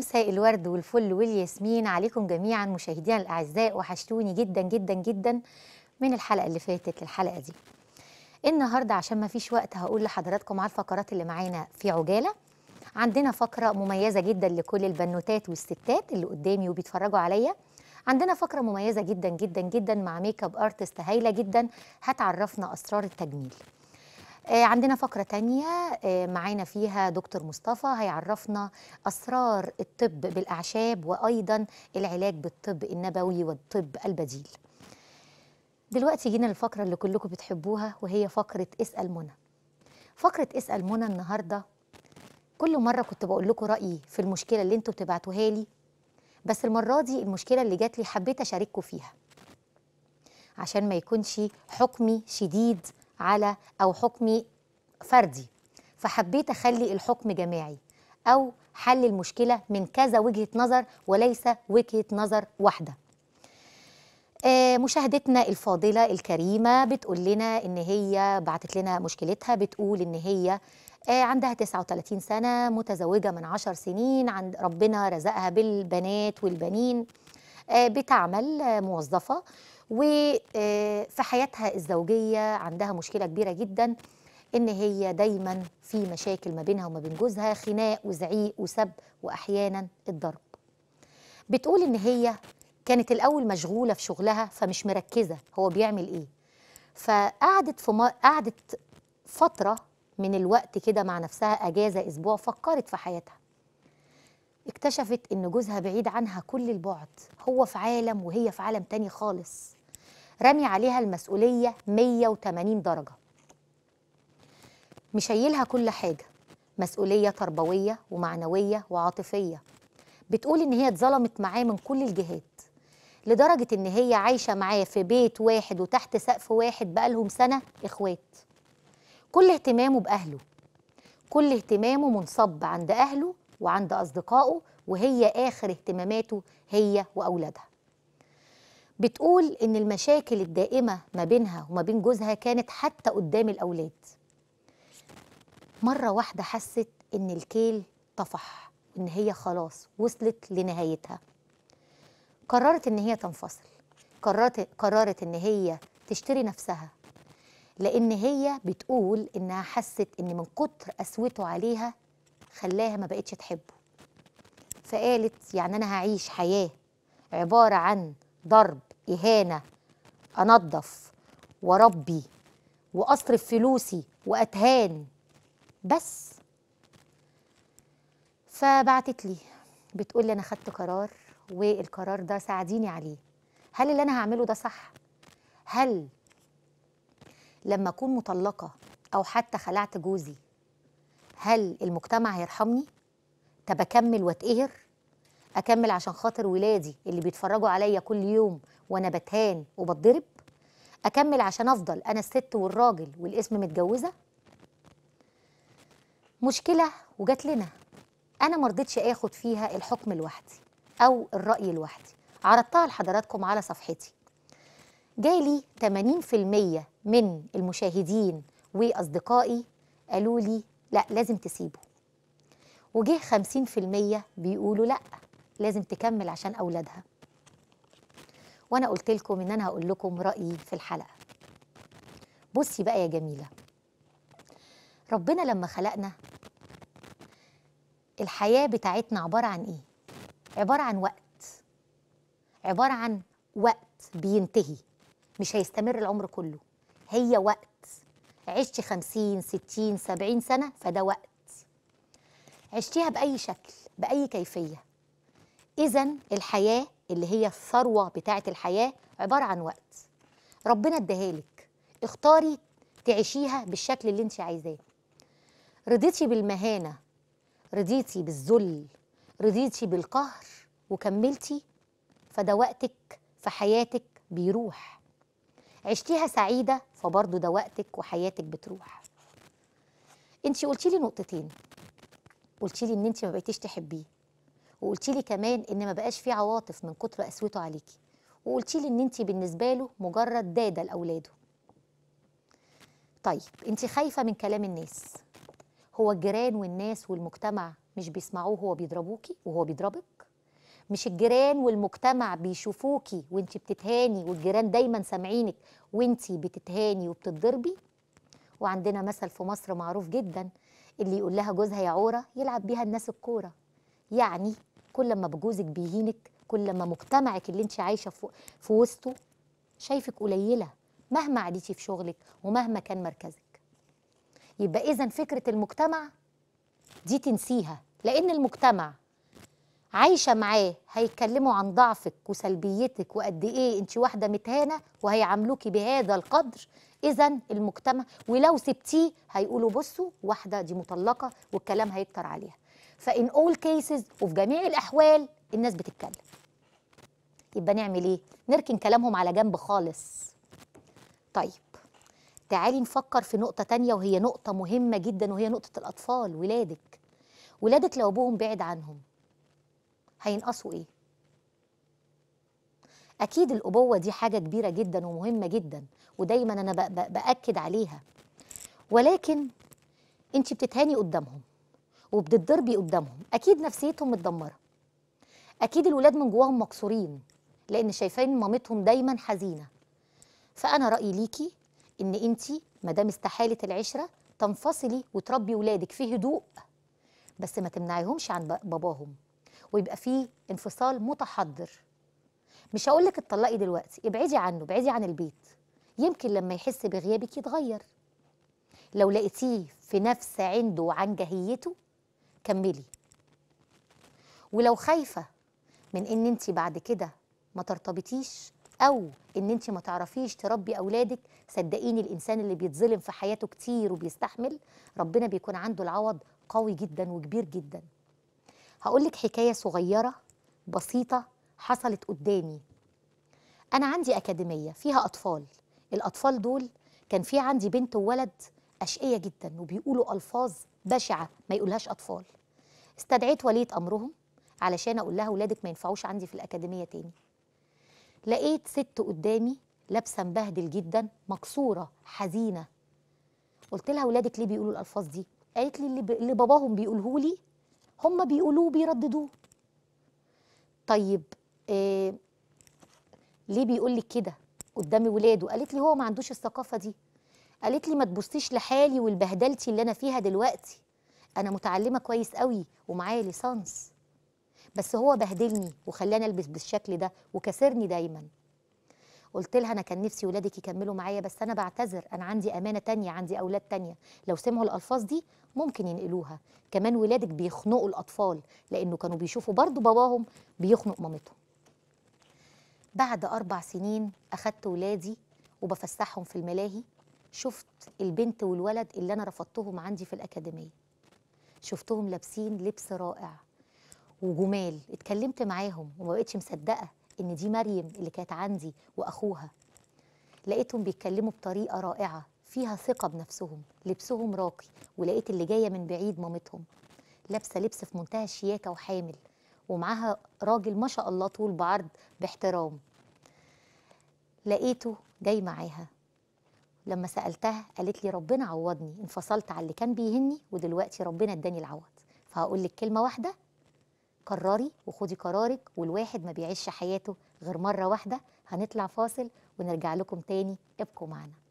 مساء الورد والفل والياسمين عليكم جميعا مشاهدينا الاعزاء وحشتوني جدا جدا جدا من الحلقه اللي فاتت للحلقه دي النهارده عشان ما فيش وقت هقول لحضراتكم على الفقرات اللي معانا في عجاله عندنا فقره مميزه جدا لكل البنوتات والستات اللي قدامي وبيتفرجوا عليا عندنا فقره مميزه جدا جدا جدا مع ميك اب ارتست هايله جدا هتعرفنا اسرار التجميل آه، عندنا فقرة تانية آه، معانا فيها دكتور مصطفى هيعرفنا أسرار الطب بالأعشاب وأيضا العلاج بالطب النبوي والطب البديل دلوقتي جينا للفقرة اللي كلكم بتحبوها وهي فقرة اسأل منى فقرة اسأل منى النهاردة كل مرة كنت بقول لكم رأيي في المشكلة اللي انتوا بتبعتوها لي بس المرة دي المشكلة اللي جات لي حبيت أشارككم فيها عشان ما يكونش حكمي شديد على أو حكم فردي فحبيت أخلي الحكم جماعي أو حل المشكلة من كذا وجهة نظر وليس وجهة نظر واحدة آه، مشاهدتنا الفاضلة الكريمة بتقول لنا إن هي بعتت لنا مشكلتها بتقول إن هي آه، عندها 39 سنة متزوجة من 10 سنين عند ربنا رزقها بالبنات والبنين آه، بتعمل موظفة وفي آه، حياتها الزوجية عندها مشكلة كبيرة جدا إن هي دايما في مشاكل ما بينها وما بين جوزها خناق وزعيق وسب وأحيانا الضرب بتقول إن هي كانت الأول مشغولة في شغلها فمش مركزة هو بيعمل إيه فقعدت في ما قعدت فترة من الوقت كده مع نفسها أجازة أسبوع فكرت في حياتها اكتشفت إن جوزها بعيد عنها كل البعد هو في عالم وهي في عالم تاني خالص رمي عليها المسؤولية 180 درجة مشيلها كل حاجة مسؤولية تربوية ومعنوية وعاطفية بتقول إن هي اتظلمت معاه من كل الجهات لدرجة إن هي عايشة معاه في بيت واحد وتحت سقف واحد بقالهم سنة إخوات كل اهتمامه بأهله كل اهتمامه منصب عند أهله وعند أصدقائه وهي آخر اهتماماته هي وأولادها بتقول إن المشاكل الدائمة ما بينها وما بين جوزها كانت حتى قدام الأولاد مرة واحدة حست إن الكيل طفح إن هي خلاص وصلت لنهايتها قررت إن هي تنفصل قررت, قررت إن هي تشتري نفسها لأن هي بتقول إنها حست إن من كتر قسوته عليها خلاها ما بقتش تحبه فقالت يعني أنا هعيش حياة عبارة عن ضرب إهانة أنظف وأربي وأصرف فلوسي وأتهان بس فبعتت لي بتقول لي أنا خدت قرار والقرار ده ساعديني عليه هل اللي أنا هعمله ده صح؟ هل لما أكون مطلقة أو حتى خلعت جوزي هل المجتمع هيرحمني؟ طب أكمل وأتقهر؟ أكمل عشان خاطر ولادي اللي بيتفرجوا عليا كل يوم وانا بتهان وبتضرب اكمل عشان افضل انا الست والراجل والاسم متجوزه مشكله وجات لنا انا ما رضيتش اخد فيها الحكم لوحدي او الراي لوحدي عرضتها لحضراتكم على صفحتي جالي 80% من المشاهدين واصدقائي قالوا لي لا لازم تسيبه وجه 50% بيقولوا لا لازم تكمل عشان اولادها وانا قلت لكم ان انا هقول لكم رايي في الحلقه بصي بقى يا جميله ربنا لما خلقنا الحياه بتاعتنا عباره عن ايه عباره عن وقت عباره عن وقت بينتهي مش هيستمر العمر كله هي وقت عشت خمسين ستين سبعين سنة فده وقت عشتيها بأي شكل بأي كيفية إذا الحياة اللي هي الثروة بتاعة الحياة عبارة عن وقت ربنا ادهالك اختاري تعيشيها بالشكل اللي انت عايزاه رضيتي بالمهانة رضيتي بالذل رضيتي بالقهر وكملتي فده وقتك في حياتك بيروح عشتيها سعيدة فبرضه ده وقتك وحياتك بتروح انت قلتي لي نقطتين قلتي لي ان انت ما بقيتيش تحبيه وقلتي لي كمان ان ما بقاش في عواطف من كتر قسوته عليكي وقلتي لي ان انت بالنسبه له مجرد داده لاولاده طيب انت خايفه من كلام الناس هو الجيران والناس والمجتمع مش بيسمعوه وهو بيضربوكي وهو بيضربك مش الجيران والمجتمع بيشوفوكي وانت بتتهاني والجيران دايما سامعينك وانت بتتهاني وبتتضربي وعندنا مثل في مصر معروف جدا اللي يقول لها جوزها يا عوره يلعب بيها الناس الكوره يعني كل ما بجوزك بيهينك كل ما مجتمعك اللي انت عايشه في وسطه شايفك قليله مهما عديتي في شغلك ومهما كان مركزك يبقى اذا فكره المجتمع دي تنسيها لان المجتمع عايشه معاه هيتكلموا عن ضعفك وسلبيتك وقد ايه انت واحده متهانه وهيعاملوكي بهذا القدر اذا المجتمع ولو سبتيه هيقولوا بصوا واحده دي مطلقه والكلام هيكتر عليها فإن أول كيسز وفي جميع الأحوال الناس بتتكلم يبقى نعمل إيه؟ نركن كلامهم على جنب خالص طيب تعالي نفكر في نقطة تانية وهي نقطة مهمة جدا وهي نقطة الأطفال ولادك ولادك لو أبوهم بعد عنهم هينقصوا إيه؟ أكيد الأبوة دي حاجة كبيرة جدا ومهمة جدا ودايما أنا بأكد عليها ولكن أنت بتتهاني قدامهم وبتتضربي قدامهم اكيد نفسيتهم متدمره اكيد الولاد من جواهم مكسورين لان شايفين مامتهم دايما حزينه فانا رايي ليكي ان انت ما دام استحاله العشره تنفصلي وتربي ولادك في هدوء بس ما تمنعيهمش عن باباهم ويبقى في انفصال متحضر مش هقول لك اتطلقي دلوقتي ابعدي عنه ابعدي عن البيت يمكن لما يحس بغيابك يتغير لو لقيتيه في نفس عنده وعن جهيته كملي ولو خايفة من ان انت بعد كده ما ترتبطيش او ان انت ما تعرفيش تربي اولادك صدقيني الانسان اللي بيتظلم في حياته كتير وبيستحمل ربنا بيكون عنده العوض قوي جدا وكبير جدا هقول لك حكايه صغيره بسيطه حصلت قدامي انا عندي اكاديميه فيها اطفال الاطفال دول كان في عندي بنت وولد اشقيه جدا وبيقولوا الفاظ بشعه ما يقولهاش اطفال استدعيت وليه امرهم علشان اقول لها ولادك ما ينفعوش عندي في الاكاديميه تاني لقيت ست قدامي لابسه مبهدل جدا مكسوره حزينه قلت لها ولادك ليه بيقولوا الالفاظ دي قالت لي اللي, باباهم بيقوله لي هم بيقولوه بيرددوه طيب إيه ليه بيقول لك كده قدام ولاده قالت لي هو ما عندوش الثقافه دي قالت لي ما تبصيش لحالي والبهدلتي اللي انا فيها دلوقتي انا متعلمه كويس قوي ومعايا ليسانس بس هو بهدلني وخلاني البس بالشكل ده وكسرني دايما قلت لها انا كان نفسي ولادك يكملوا معايا بس انا بعتذر انا عندي امانه تانية عندي اولاد تانية لو سمعوا الالفاظ دي ممكن ينقلوها كمان ولادك بيخنقوا الاطفال لانه كانوا بيشوفوا برضو باباهم بيخنق مامتهم بعد اربع سنين اخدت ولادي وبفسحهم في الملاهي شفت البنت والولد اللي انا رفضتهم عندي في الاكاديميه شفتهم لابسين لبس رائع وجمال اتكلمت معاهم وما بقتش مصدقه ان دي مريم اللي كانت عندي واخوها لقيتهم بيتكلموا بطريقه رائعه فيها ثقه بنفسهم لبسهم راقي ولقيت اللي جايه من بعيد مامتهم لابسه لبس في منتهى الشياكه وحامل ومعاها راجل ما شاء الله طول بعرض باحترام لقيته جاي معاها لما سالتها قالت لي ربنا عوضني انفصلت على اللي كان بيهني ودلوقتي ربنا اداني العوض فهقول لك كلمه واحده قرري وخدي قرارك والواحد ما بيعيش حياته غير مره واحده هنطلع فاصل ونرجع لكم تاني ابقوا معنا